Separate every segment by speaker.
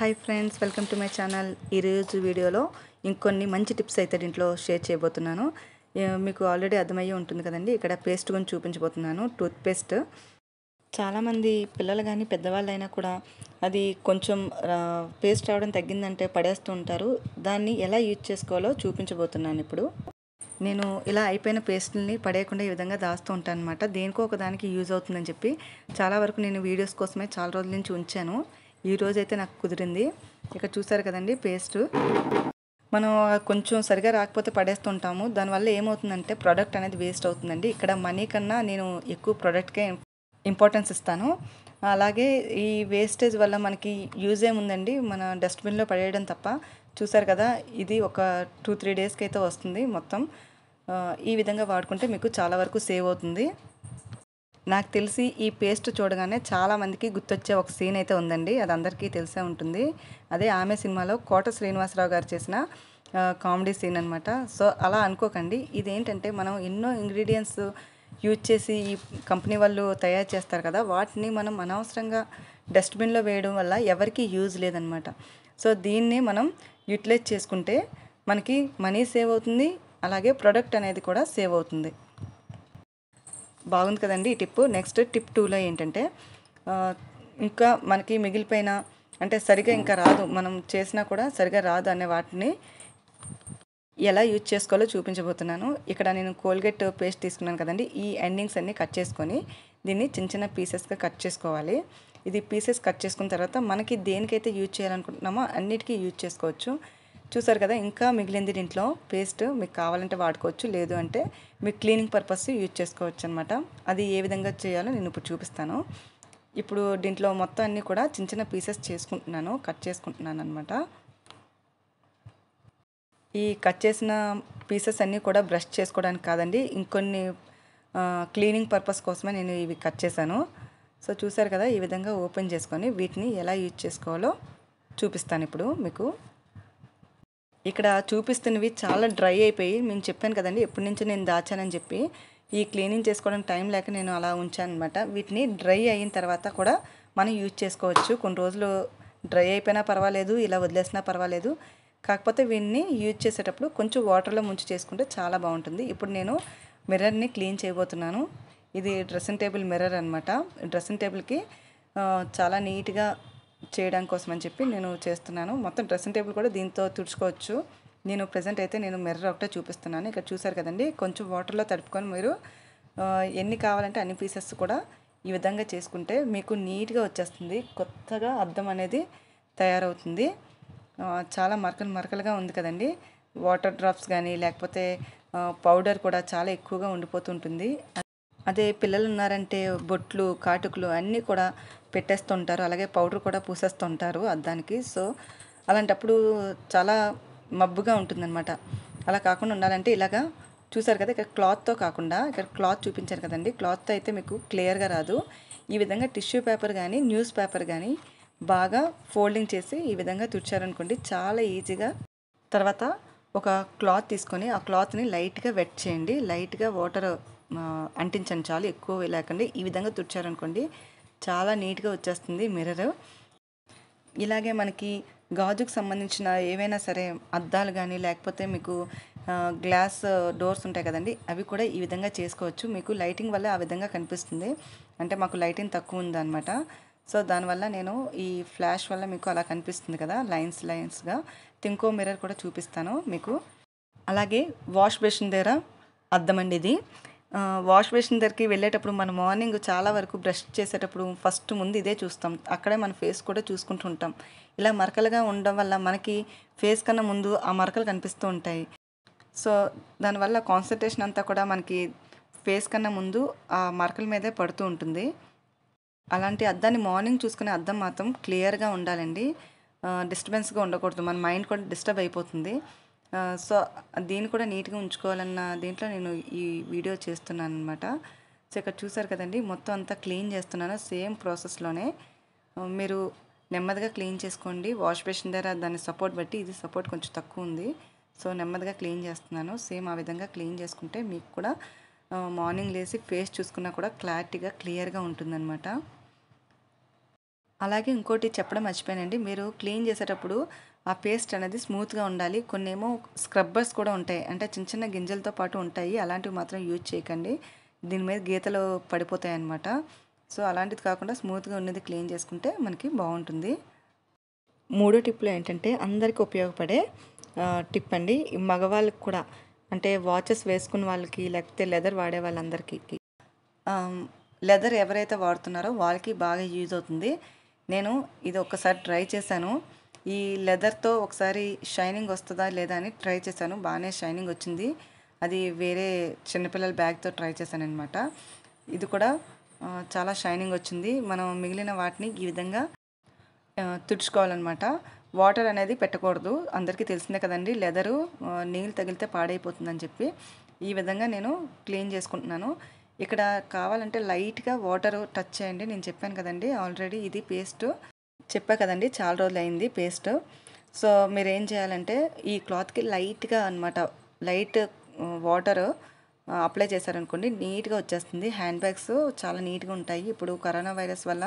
Speaker 1: hi friends welcome to my channel ఈరోజు వీడియోలో ఇంకొన్ని మంచి టిప్స్ అయితే దీంట్లో షేర్ చేయబోతున్నాను మీకు ఆల్రెడీ అర్థమయ్యే ఉంటుంది కదండి ఇక్కడ పేస్ట్ కొని చూపించబోతున్నాను టూత్పేస్ట్ చాలామంది పిల్లలు కానీ పెద్దవాళ్ళు అయినా కూడా అది కొంచెం పేస్ట్ రావడం తగ్గిందంటే పడేస్తూ ఉంటారు దాన్ని ఎలా యూజ్ చేసుకోవాలో చూపించబోతున్నాను ఇప్పుడు నేను ఇలా అయిపోయిన పేస్ట్ని పడేయకుండా ఈ విధంగా దాస్తూ ఉంటాను అనమాట దేనికో ఒకదానికి యూజ్ అవుతుందని చెప్పి చాలా వరకు నేను వీడియోస్ కోసమే చాలా రోజుల నుంచి ఉంచాను రోజైతే నాకు కుదిరింది ఇక్కడ చూసారు కదండి పేస్ట్ మనం కొంచెం సరిగా రాకపోతే పడేస్తుంటాము దానివల్ల ఏమవుతుందంటే ప్రోడక్ట్ అనేది వేస్ట్ అవుతుందండి ఇక్కడ మనీ కన్నా నేను ఎక్కువ ప్రోడక్ట్కే ఇంపార్టెన్స్ ఇస్తాను అలాగే ఈ వేస్టేజ్ వల్ల మనకి యూజ్ ఏముందండి మన డస్ట్బిన్లో పడేయడం తప్ప చూసారు కదా ఇది ఒక టూ త్రీ డేస్కి అయితే వస్తుంది మొత్తం ఈ విధంగా వాడుకుంటే మీకు చాలా వరకు సేవ్ అవుతుంది నాకు తెలిసి ఈ పేస్ట్ చూడగానే చాలామందికి గుర్తొచ్చే ఒక సీన్ అయితే ఉందండి అది అందరికీ తెలిసే ఉంటుంది అదే ఆమె సినిమాలో కోట శ్రీనివాసరావు గారు చేసిన కామెడీ సీన్ అనమాట సో అలా అనుకోకండి ఇదేంటంటే మనం ఎన్నో ఇంగ్రీడియంట్స్ యూజ్ చేసి ఈ కంపెనీ వాళ్ళు తయారు చేస్తారు కదా వాటిని మనం అనవసరంగా డస్ట్బిన్లో వేయడం వల్ల ఎవరికీ యూజ్ లేదనమాట సో దీన్ని మనం యూటిలైజ్ చేసుకుంటే మనకి మనీ సేవ్ అవుతుంది అలాగే ప్రొడక్ట్ అనేది కూడా సేవ్ అవుతుంది బాగుంది కదండి ఈ టిప్ నెక్స్ట్ టిప్ టూలో ఏంటంటే ఇంకా మనకి మిగిలిపోయిన అంటే సరిగా ఇంకా రాదు మనం చేసినా కూడా సరిగా రాదు అనే వాటిని ఎలా యూజ్ చేసుకోవాలో చూపించబోతున్నాను ఇక్కడ నేను కోల్గేట్ పేస్ట్ తీసుకున్నాను కదండి ఈ ఎండింగ్స్ అన్నీ కట్ చేసుకొని దీన్ని చిన్న చిన్న పీసెస్గా కట్ చేసుకోవాలి ఇది పీసెస్ కట్ చేసుకున్న తర్వాత మనకి దేనికైతే యూజ్ చేయాలనుకుంటున్నామో అన్నిటికీ యూజ్ చేసుకోవచ్చు చూసారు కదా ఇంకా మిగిలింది దీంట్లో పేస్ట్ మీకు కావాలంటే వాడుకోవచ్చు లేదు అంటే మీకు క్లీనింగ్ పర్పస్ యూజ్ చేసుకోవచ్చు అనమాట అది ఏ విధంగా చేయాలో నేను ఇప్పుడు చూపిస్తాను ఇప్పుడు దీంట్లో మొత్తం అన్నీ కూడా చిన్న చిన్న పీసెస్ చేసుకుంటున్నాను కట్ చేసుకుంటున్నాను అనమాట ఈ కట్ చేసిన పీసెస్ అన్నీ కూడా బ్రష్ చేసుకోవడానికి కాదండి ఇంకొన్ని క్లీనింగ్ పర్పస్ కోసమే నేను ఇవి కట్ చేశాను సో చూసారు కదా ఈ విధంగా ఓపెన్ చేసుకొని వీటిని ఎలా యూజ్ చేసుకోవాలో చూపిస్తాను ఇప్పుడు మీకు ఇక్కడ చూపిస్తున్నవి చాలా డ్రై అయిపోయి మేము చెప్పాను కదండి ఎప్పటి నుంచో నేను దాచానని చెప్పి ఈ క్లీనింగ్ చేసుకోవడానికి టైం లేక నేను అలా ఉంచాను అనమాట వీటిని డ్రై అయిన తర్వాత కూడా మనం యూజ్ చేసుకోవచ్చు కొన్ని రోజులు డ్రై అయిపోయినా పర్వాలేదు ఇలా వదిలేసినా పర్వాలేదు కాకపోతే వీటిని యూజ్ చేసేటప్పుడు కొంచెం వాటర్లో ముంచి చేసుకుంటే చాలా బాగుంటుంది ఇప్పుడు నేను మిర్రర్ని క్లీన్ చేయబోతున్నాను ఇది డ్రెస్సింగ్ టేబుల్ మిర్రర్ అనమాట డ్రెస్సింగ్ టేబుల్కి చాలా నీట్గా చేయడం కోసం అని చెప్పి నేను చేస్తున్నాను మొత్తం డ్రెస్సింగ్ టేబుల్ కూడా దీంతో తుడుచుకోవచ్చు నేను ప్రజెంట్ అయితే నేను మిర్రర్ ఒకటే చూపిస్తున్నాను ఇక్కడ చూసారు కదండి కొంచెం వాటర్లో తడుపుకొని మీరు ఎన్ని కావాలంటే అన్ని పీసెస్ కూడా ఈ విధంగా చేసుకుంటే మీకు నీట్గా వచ్చేస్తుంది కొత్తగా అద్దం అనేది తయారవుతుంది చాలా మరకలు మరకలుగా ఉంది కదండి వాటర్ డ్రాప్స్ కానీ లేకపోతే పౌడర్ కూడా చాలా ఎక్కువగా ఉండిపోతుంటుంది అదే పిల్లలు ఉన్నారంటే బొట్లు కాటుకులు అన్నీ కూడా పెట్టేస్తుంటారు అలాగే పౌడర్ కూడా పూసేస్తుంటారు అద్దానికి సో అలాంటప్పుడు చాలా మబ్బుగా ఉంటుందన్నమాట అలా కాకుండా ఉండాలంటే ఇలాగా చూసారు కదా ఇక్కడ క్లాత్తో కాకుండా ఇక్కడ క్లాత్ చూపించారు కదండి క్లాత్ అయితే మీకు క్లియర్గా రాదు ఈ విధంగా టిష్యూ పేపర్ కానీ న్యూస్ పేపర్ కానీ బాగా ఫోల్డింగ్ చేసి ఈ విధంగా తుడిచారనుకోండి చాలా ఈజీగా తర్వాత ఒక క్లాత్ తీసుకొని ఆ క్లాత్ని లైట్గా వెట్ చేయండి లైట్గా వాటర్ అంటించండి చాలు ఎక్కువ లేకుండా ఈ విధంగా తుడిచారనుకోండి చాలా నీట్గా వచ్చేస్తుంది మిర్రర్ ఇలాగే మనకి గాజుకు సంబంధించిన ఏవైనా సరే అద్దాలు కానీ లేకపోతే మీకు గ్లాస్ డోర్స్ ఉంటాయి కదండి అవి కూడా ఈ విధంగా చేసుకోవచ్చు మీకు లైటింగ్ వల్ల ఆ విధంగా కనిపిస్తుంది అంటే మాకు లైటింగ్ తక్కువ ఉందన్నమాట సో దానివల్ల నేను ఈ ఫ్లాష్ వల్ల మీకు అలా కనిపిస్తుంది కదా లైన్స్ లైన్స్గా ఇంకో మిర్రర్ కూడా చూపిస్తాను మీకు అలాగే వాష్ బేసిన్ దగ్గర అద్దమండి ఇది వాష్ బేసిన్ దగ్గరికి వెళ్ళేటప్పుడు మనం మార్నింగ్ చాలా వరకు బ్రష్ చేసేటప్పుడు ఫస్ట్ ముందు ఇదే చూస్తాం అక్కడే మన ఫేస్ కూడా చూసుకుంటుంటాం ఇలా మరకలుగా ఉండడం వల్ల మనకి ఫేస్ కన్నా ముందు ఆ మరకలు కనిపిస్తూ ఉంటాయి సో దానివల్ల కాన్సన్ట్రేషన్ అంతా కూడా మనకి ఫేస్ కన్నా ముందు ఆ మరకల మీదే పడుతూ ఉంటుంది అలాంటి అద్దాన్ని మార్నింగ్ చూసుకునే అద్దం మాత్రం క్లియర్గా ఉండాలండి డిస్టర్బెన్స్గా ఉండకూడదు మన మైండ్ కూడా డిస్టర్బ్ అయిపోతుంది సో దీన్ని కూడా నీట్గా ఉంచుకోవాలన్న దీంట్లో నేను ఈ వీడియో చేస్తున్నాను అనమాట సో ఇక్కడ చూసారు కదండి మొత్తం అంతా క్లీన్ చేస్తున్నాను సేమ్ ప్రాసెస్లోనే మీరు నెమ్మదిగా క్లీన్ చేసుకోండి వాష్ బేసిన్ దగ్గర దాని సపోర్ట్ బట్టి ఇది సపోర్ట్ కొంచెం తక్కువ ఉంది సో నెమ్మదిగా క్లీన్ చేస్తున్నాను సేమ్ ఆ విధంగా క్లీన్ చేసుకుంటే మీకు కూడా మార్నింగ్ లేచి ఫేస్ చూసుకున్నా కూడా క్లారిటీగా క్లియర్గా ఉంటుందన్నమాట అలాగే ఇంకోటి చెప్పడం మర్చిపోయానండి మీరు క్లీన్ చేసేటప్పుడు ఆ పేస్ట్ అనేది స్మూత్గా ఉండాలి కొన్నేమో స్క్రబ్బర్స్ కూడా ఉంటాయి అంటే చిన్న చిన్న గింజలతో పాటు ఉంటాయి అలాంటివి మాత్రం యూజ్ చేయకండి దీని మీద గీతలు పడిపోతాయి అన్నమాట సో అలాంటిది కాకుండా స్మూత్గా ఉన్నది క్లీన్ చేసుకుంటే మనకి బాగుంటుంది మూడో టిప్లో ఏంటంటే అందరికీ ఉపయోగపడే టిప్ అండి మగవాళ్ళకి కూడా అంటే వాచెస్ వేసుకున్న వాళ్ళకి లేకపోతే లెదర్ వాడే వాళ్ళందరికీ లెదర్ ఎవరైతే వాడుతున్నారో వాళ్ళకి బాగా యూజ్ అవుతుంది నేను ఇది ఒక్కసారి ట్రై చేశాను ఈ లెదర్తో ఒకసారి షైనింగ్ వస్తుందా లేదా అని ట్రై చేశాను బాగానే షైనింగ్ వచ్చింది అది వేరే చిన్నపిల్లల బ్యాగ్తో ట్రై చేశాను అనమాట ఇది కూడా చాలా షైనింగ్ వచ్చింది మనం మిగిలిన వాటిని ఈ విధంగా తుడుచుకోవాలన్నమాట వాటర్ అనేది పెట్టకూడదు అందరికీ తెలిసిందే కదండి లెదరు నీళ్ళు తగిలితే పాడైపోతుందని చెప్పి ఈ విధంగా నేను క్లీన్ చేసుకుంటున్నాను ఇక్కడ కావాలంటే లైట్గా వాటరు టచ్ చేయండి నేను చెప్పాను కదండి ఆల్రెడీ ఇది పేస్టు చెప్పా కదండి చాలా రోజులు అయింది పేస్ట్ సో మీరు ఏం చేయాలంటే ఈ క్లాత్కి లైట్గా అనమాట లైట్ వాటర్ అప్లై చేశారనుకోండి నీట్గా వచ్చేస్తుంది హ్యాండ్ బ్యాగ్స్ చాలా నీట్గా ఉంటాయి ఇప్పుడు కరోనా వైరస్ వల్ల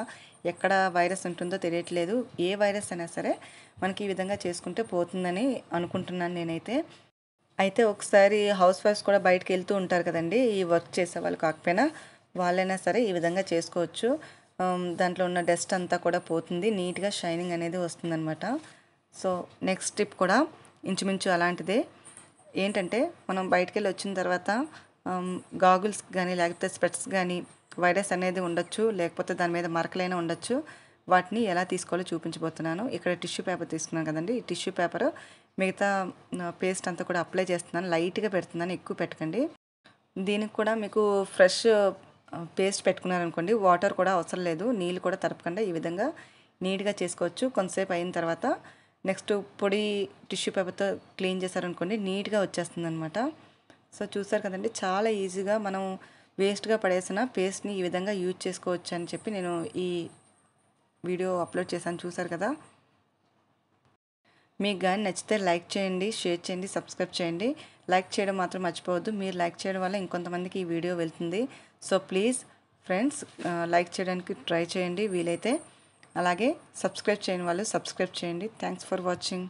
Speaker 1: ఎక్కడ వైరస్ ఉంటుందో తెలియట్లేదు ఏ వైరస్ అయినా సరే మనకి ఈ విధంగా చేసుకుంటే పోతుందని అనుకుంటున్నాను నేనైతే అయితే ఒకసారి హౌస్ వైఫ్స్ కూడా బయటకు వెళ్తూ ఉంటారు కదండి ఈ వర్క్ చేసే వాళ్ళు కాకపోయినా వాళ్ళైనా సరే ఈ విధంగా చేసుకోవచ్చు Um, దాంట్లో ఉన్న డస్ట్ అంతా కూడా పోతుంది నీట్గా షైనింగ్ అనేది వస్తుందనమాట సో నెక్స్ట్ టిప్ కూడా ఇంచుమించు అలాంటిదే ఏంటంటే మనం బయటికి వెళ్ళి వచ్చిన తర్వాత um, గాగుల్స్ కానీ లేకపోతే స్పెట్స్ కానీ వైరస్ అనేది ఉండొచ్చు లేకపోతే దాని మీద మరకలైనా ఉండొచ్చు వాటిని ఎలా తీసుకోవాలో చూపించబోతున్నాను ఇక్కడ టిష్యూ పేపర్ తీసుకున్నాను కదండి ఈ టిష్యూ పేపర్ మిగతా పేస్ట్ అంతా కూడా అప్లై చేస్తున్నాను లైట్గా పెడుతున్నాను ఎక్కువ పెట్టకండి దీనికి కూడా మీకు ఫ్రెష్ పేస్ట్ పెట్టుకున్నారనుకోండి వాటర్ కూడా అవసరం లేదు నీళ్ళు కూడా తరపకుండా ఈ విధంగా నీట్గా చేసుకోవచ్చు కొంతసేపు అయిన తర్వాత నెక్స్ట్ పొడి టిష్యూ పేపర్తో క్లీన్ చేశారనుకోండి నీట్గా వచ్చేస్తుంది అనమాట సో చూసారు కదండి చాలా ఈజీగా మనం వేస్ట్గా పడేసిన పేస్ట్ని ఈ విధంగా యూజ్ చేసుకోవచ్చు అని చెప్పి నేను ఈ వీడియో అప్లోడ్ చేశాను చూసారు కదా మీకు కానీ నచ్చితే లైక్ చేయండి షేర్ చేయండి సబ్స్క్రైబ్ చేయండి లైక్ చేయడం మాత్రం మర్చిపోవద్దు మీరు లైక్ చేయడం వల్ల ఇంకొంతమందికి ఈ వీడియో వెళ్తుంది సో ప్లీజ్ ఫ్రెండ్స్ లైక్ చేయడానికి ట్రై చేయండి వీలైతే అలాగే సబ్స్క్రైబ్ చేయని వాళ్ళు సబ్స్క్రైబ్ చేయండి థ్యాంక్స్ ఫర్ వాచింగ్